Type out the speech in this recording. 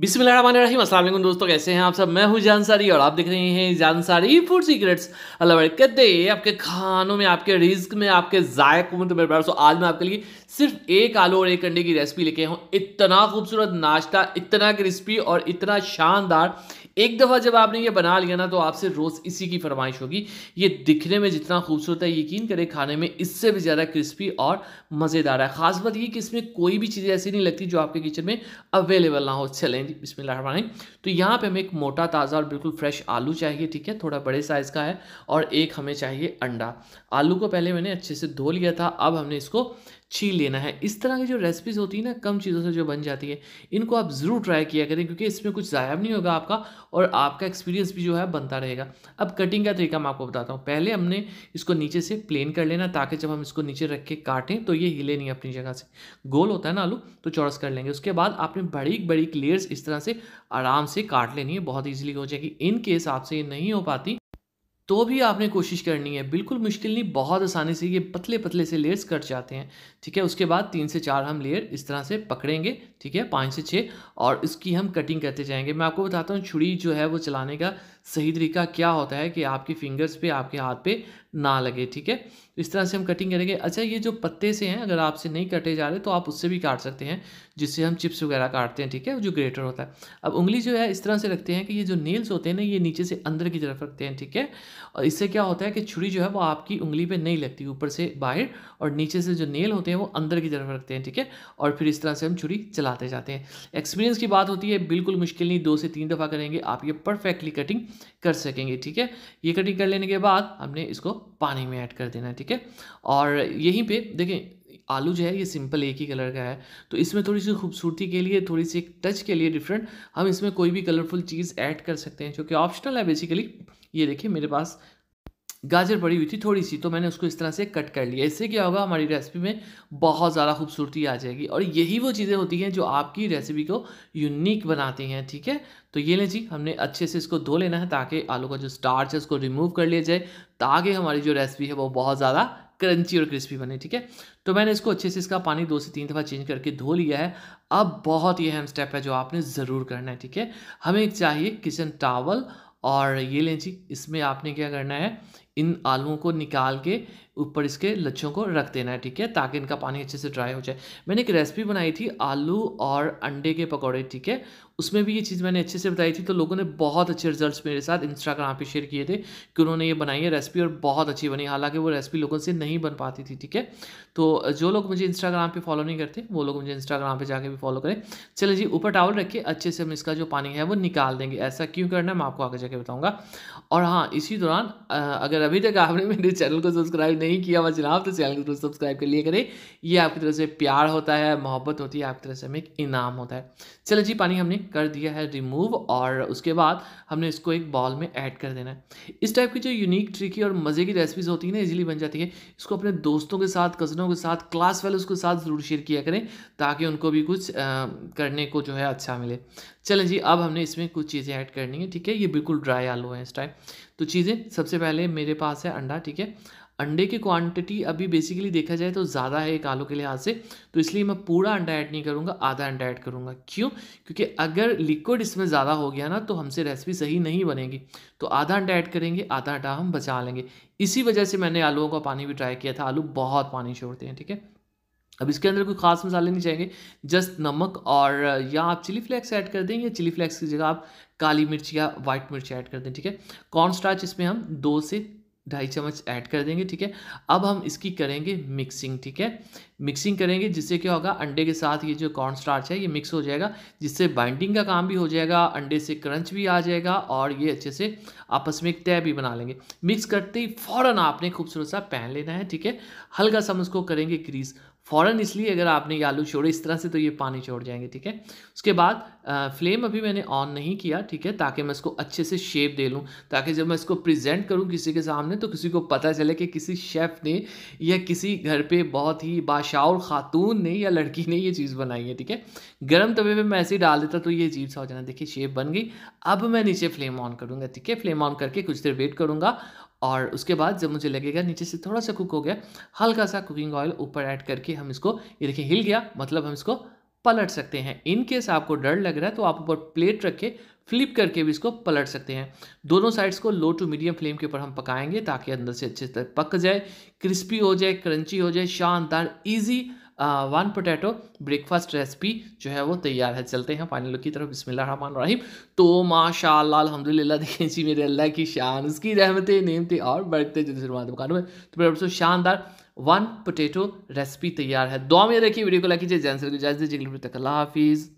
बिस्मिल्लाहिर्रहमानिर्रहीम अस्सलाम वालेकुम दोस्तों कैसे हैं आप सब मैं हूं जानसारी और आप देख रहे हैं जानसारी फूड सीक्रेट्स अल्लाह कहते दे आपके खानों में आपके रिस्क में आपके जायक में तो मेरे प्यार आज मैं आपके लिए सिर्फ एक आलू और एक अंडे की रेसिपी लेके आया हूँ इतना खूबसूरत नाश्ता इतना क्रिस्पी और इतना शानदार एक दफ़ा जब आपने ये बना लिया ना तो आपसे रोज़ इसी की फरमाइश होगी ये दिखने में जितना खूबसूरत है यकीन करें खाने में इससे भी ज़्यादा क्रिस्पी और मज़ेदार है ख़ास बात ये कि इसमें कोई भी चीज़ ऐसी नहीं लगती जो आपके किचन में अवेलेबल ना हो चलें इसमें बिस्मिल्लाह तो यहाँ पे हमें एक मोटा ताज़ा और बिल्कुल फ्रेश आलू चाहिए ठीक है थोड़ा बड़े साइज़ का है और एक हमें चाहिए अंडा आलू को पहले मैंने अच्छे से धो लिया था अब हमने इसको छीन लेना है इस तरह की जो रेसिपीज़ होती है ना कम चीज़ों से जो बन जाती है इनको आप ज़रूर ट्राई किया करें क्योंकि इसमें कुछ ज़ाया भी नहीं होगा आपका और आपका एक्सपीरियंस भी जो है बनता रहेगा अब कटिंग का तरीका मैं आपको बताता हूँ पहले हमने इसको नीचे से प्लेन कर लेना ताकि जब हम इसको नीचे रख के काटें तो ये हिले नहीं अपनी जगह से गोल होता है ना आलू तो चौरस कर लेंगे उसके बाद आपने बड़ी बड़ी लेयर्स इस तरह से आराम से काट लेनी है बहुत ईजिली हो जाएगी इनकेस आपसे ये नहीं हो पाती तो भी आपने कोशिश करनी है बिल्कुल मुश्किल नहीं बहुत आसानी से ये पतले पतले से लेयर्स कट जाते हैं ठीक है उसके बाद तीन से चार हम लेयर इस तरह से पकड़ेंगे ठीक है पाँच से छः और इसकी हम कटिंग करते जाएंगे मैं आपको बताता हूँ छुड़ी जो है वो चलाने का सही तरीका क्या होता है कि आपकी फिंगर्स पे आपके हाथ पे ना लगे ठीक है तो इस तरह से हम कटिंग करेंगे अच्छा ये जो पत्ते से हैं अगर आपसे नहीं कटे जा रहे तो आप उससे भी काट सकते हैं जिससे हम चिप्स वगैरह काटते हैं ठीक है जो ग्रेटर होता है अब उंगली जो है इस तरह से रखते हैं कि ये जो नेल्स होते हैं ना ये नीचे से अंदर की तरफ रखते हैं ठीक है और इससे क्या होता है कि छुरी जो है वो आपकी उंगली पर नहीं लगती ऊपर से बाहर और नीचे से जो नेल होते हैं वो अंदर की तरफ रखते हैं ठीक है और फिर इस तरह से हम छुरी चलाते जाते हैं एक्सपीरियंस की बात होती है बिल्कुल मुश्किल नहीं दो से तीन दफ़ा करेंगे आप ये परफेक्टली कटिंग कर सकेंगे ठीक है ये कटिंग कर लेने के बाद हमने इसको पानी में ऐड कर देना है ठीक है और यहीं पे देखें आलू जो है ये सिंपल एक ही कलर का है तो इसमें थोड़ी सी खूबसूरती के लिए थोड़ी सी टच के लिए डिफरेंट हम इसमें कोई भी कलरफुल चीज़ ऐड कर सकते हैं जो कि ऑप्शनल है बेसिकली ये देखिए मेरे पास गाजर पड़ी हुई थी थोड़ी सी तो मैंने उसको इस तरह से कट कर लिया इससे क्या होगा हमारी रेसिपी में बहुत ज़्यादा खूबसूरती आ जाएगी और यही वो चीज़ें होती हैं जो आपकी रेसिपी को यूनिक बनाती हैं ठीक है तो ये लें जी हमने अच्छे से इसको धो लेना है ताकि आलू का जो स्टार्च है उसको रिमूव कर लिया जाए ताकि हमारी जो रेसिपी है वो बहुत ज़्यादा क्रंची और क्रिस्पी बने ठीक है तो मैंने इसको अच्छे से इसका पानी दो से तीन दफ़ा चेंज करके धो लिया है अब बहुत ही अहम स्टेप है जो आपने ज़रूर करना है ठीक है हमें चाहिए किचन टावल और ये लें जी इसमें आपने क्या करना है इन आलुओं को निकाल के ऊपर इसके लच्छों को रख देना है ठीक है ताकि इनका पानी अच्छे से ड्राई हो जाए मैंने एक रेसिपी बनाई थी आलू और अंडे के पकौड़े ठीक है उसमें भी ये चीज़ मैंने अच्छे से बताई थी तो लोगों ने बहुत अच्छे रिजल्ट्स मेरे साथ इंस्टाग्राम पे शेयर किए थे कि उन्होंने ये बनाई है रेसिपी और बहुत अच्छी बनी हालांकि वो रेसिपी लोगों से नहीं बन पाती थी ठीक है तो जो लोग मुझे इंस्टाग्राम पर फॉलो नहीं करते वो लोग मुझे इंस्टाग्राम पर जाके भी फॉलो करें चले जी ऊपर टावल रखे अच्छे से हम इसका जो पानी है वो निकाल देंगे ऐसा क्यों करना है मैं आपको आगे जाके बताऊँगा और हाँ इसी दौरान अगर अभी तक आपने मेरे चैनल को सब्सक्राइब नहीं किया हुआ जनाब तो चैनल को सब्सक्राइब कर लिया करें ये आपकी तरफ से प्यार होता है मोहब्बत होती है आपकी तरफ से हमें एक इनाम होता है चलो जी पानी हमने कर दिया है रिमूव और उसके बाद हमने इसको एक बॉल में ऐड कर देना है इस टाइप की जो यूनिक ट्रिकी और मज़े की रेसिपीज़ होती है ना इजीली बन जाती है इसको अपने दोस्तों के साथ कज़नों के साथ क्लास वालों के साथ ज़रूर शेयर किया करें ताकि उनको भी कुछ करने को जो है अच्छा मिले चलें जी अब हमने इसमें कुछ चीज़ें ऐड करनी है ठीक है ये बिल्कुल ड्राई आलू हैं इस टाइम तो चीज़ें सबसे पहले मेरे पास है अंडा ठीक है अंडे की क्वांटिटी अभी बेसिकली देखा जाए तो ज़्यादा है एक आलू के लिहाज से तो इसलिए मैं पूरा अंडा ऐड नहीं करूँगा आधा अंडा ऐड करूँगा क्यों क्योंकि अगर लिक्विड इसमें ज़्यादा हो गया ना तो हमसे रेसिपी सही नहीं बनेगी तो आधा अंडा ऐड करेंगे आधा अंडा हम बचा लेंगे इसी वजह से मैंने आलूओं का पानी भी ट्राई किया था आलू बहुत पानी छोड़ते हैं ठीक है थीके? अब इसके अंदर कोई खास मसाले नहीं चाहेंगे जस्ट नमक और uh, या आप चिली फ्लेक्स ऐड कर दें या चिली फ्लेक्स की जगह आप काली मिर्च या वाइट मिर्च ऐड कर दें ठीक है कॉर्न स्टार्च इसमें हम दो से ढाई चम्मच ऐड कर देंगे ठीक है अब हम इसकी करेंगे मिक्सिंग ठीक है मिक्सिंग करेंगे जिससे क्या होगा अंडे के साथ ये जो कॉर्न स्टार्च है ये मिक्स हो जाएगा जिससे बाइंडिंग का काम भी हो जाएगा अंडे से क्रंच भी आ जाएगा और ये अच्छे से आपस में एक तय भी बना लेंगे मिक्स करते ही फ़ौरन आपने खूबसूरत सा पैन लेना है ठीक है हल्का सा हम उसको करेंगे ग्रीस फ़ौरन इसलिए अगर आपने ये आलू छोड़े इस तरह से तो ये पानी छोड़ जाएंगे ठीक है उसके बाद आ, फ्लेम अभी मैंने ऑन नहीं किया ठीक है ताकि मैं इसको अच्छे से शेप दे लूँ ताकि जब मैं इसको प्रेजेंट करूँ किसी के सामने तो किसी को पता चले कि किसी शेफ़ ने या किसी घर पे बहुत ही बाशावर ख़ातून ने या लड़की ने ये चीज़ बनाई है ठीक है गर्म तवे पर मैं ऐसे ही डाल देता तो ये अजीब सा हो जाना देखिए शेप बन गई अब मैं नीचे फ्लेम ऑन करूँगा ठीक है फ्लेम ऑन करके कुछ देर वेट करूँगा और उसके बाद जब मुझे लगेगा नीचे से थोड़ा सा कुक हो गया हल्का सा कुकिंग ऑयल ऊपर ऐड करके हम इसको ये देखिए हिल गया मतलब हम इसको पलट सकते हैं इन केस आपको डर लग रहा है तो आप ऊपर प्लेट रख के फ्लिप करके भी इसको पलट सकते हैं दोनों साइड्स को लो टू मीडियम फ्लेम के ऊपर हम पकाएंगे ताकि अंदर से अच्छे तरह पक जाए क्रिस्पी हो जाए क्रंची हो जाए शानदार easy one potato breakfast recipe जो है वो तैयार है चलते हैं फाइनल लुक की तरफ बिस्मिल्लाहमान रहीम तो माशाल्लाह अल्हम्दुलिल्लाह देखें जी मेरे अल्लाह की शान उसकी रहमतें नियमतें और बढ़ते जो दुकानों में तो मेरे दोस्तों शानदार वन पोटैटो रेसिपी तैयार है दो में रखिए वीडियो को लाइक कीजिए जैन सर को दीजिए हाफिज़